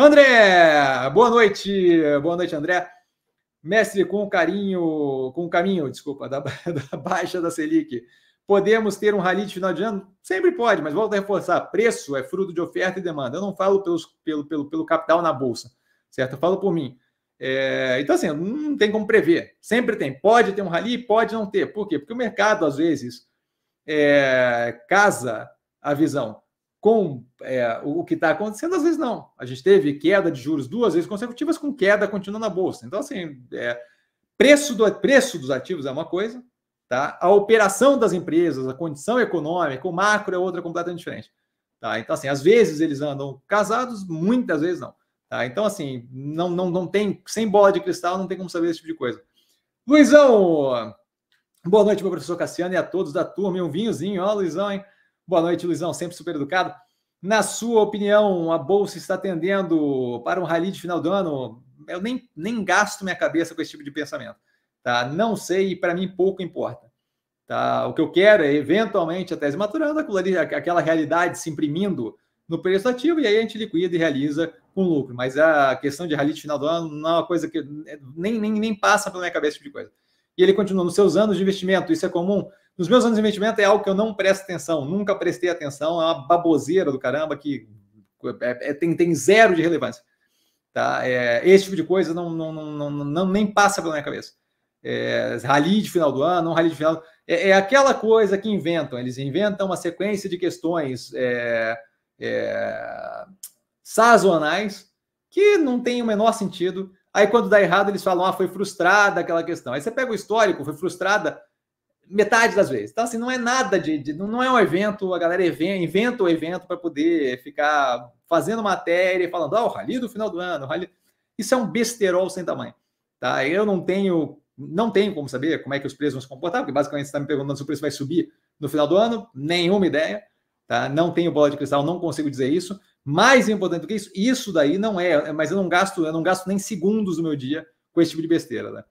André, boa noite. Boa noite, André. Mestre, com carinho, com caminho, desculpa, da, da baixa da Selic. Podemos ter um rally de final de ano? Sempre pode, mas volto a reforçar: preço é fruto de oferta e demanda. Eu não falo pelos, pelo, pelo, pelo capital na bolsa, certo? Eu falo por mim. É, então, assim, não tem como prever. Sempre tem. Pode ter um rally, pode não ter. Por quê? Porque o mercado, às vezes, é, casa a visão com é, o que está acontecendo, às vezes não. A gente teve queda de juros duas vezes consecutivas com queda contínua na bolsa. Então, assim, é, preço, do, preço dos ativos é uma coisa, tá? a operação das empresas, a condição econômica, o macro é outra completamente diferente. Tá? Então, assim, às vezes eles andam casados, muitas vezes não. Tá? Então, assim, não, não, não tem, sem bola de cristal, não tem como saber esse tipo de coisa. Luizão, boa noite, meu professor Cassiano e a todos da turma. E um vinhozinho, ó, Luizão, hein? Boa noite, Luizão, sempre super educado. Na sua opinião, a bolsa está tendendo para um rally de final do ano? Eu nem, nem gasto minha cabeça com esse tipo de pensamento, tá? Não sei e para mim pouco importa. Tá? O que eu quero é eventualmente a tese maturando, aquela realidade se imprimindo no preço ativo e aí a gente liquida e realiza com lucro. Mas a questão de rally de final do ano não é uma coisa que é, nem, nem, nem passa pela minha cabeça esse tipo de coisa. E ele continua, nos seus anos de investimento, isso é comum? Nos meus anos de investimento é algo que eu não presto atenção, nunca prestei atenção, é uma baboseira do caramba que é, é, tem, tem zero de relevância. Tá? É, esse tipo de coisa não, não, não, não, nem passa pela minha cabeça. É, rally de final do ano, não rally de final. É, é aquela coisa que inventam. Eles inventam uma sequência de questões é, é, sazonais que não tem o menor sentido. Aí quando dá errado, eles falam: ah, foi frustrada aquela questão. Aí você pega o histórico, foi frustrada metade das vezes. Então, assim, não é nada de. de não é um evento, a galera inventa o evento para poder ficar fazendo matéria e falando, ah, o rally do final do ano, rally. Isso é um besterol sem tamanho. Tá? Eu não tenho, não tenho como saber como é que os preços vão se comportar, porque basicamente você está me perguntando se o preço vai subir no final do ano, nenhuma ideia. Tá? Não tenho bola de cristal, não consigo dizer isso. Mais importante do que isso, isso daí não é, mas eu não gasto, eu não gasto nem segundos do meu dia com esse tipo de besteira. Né?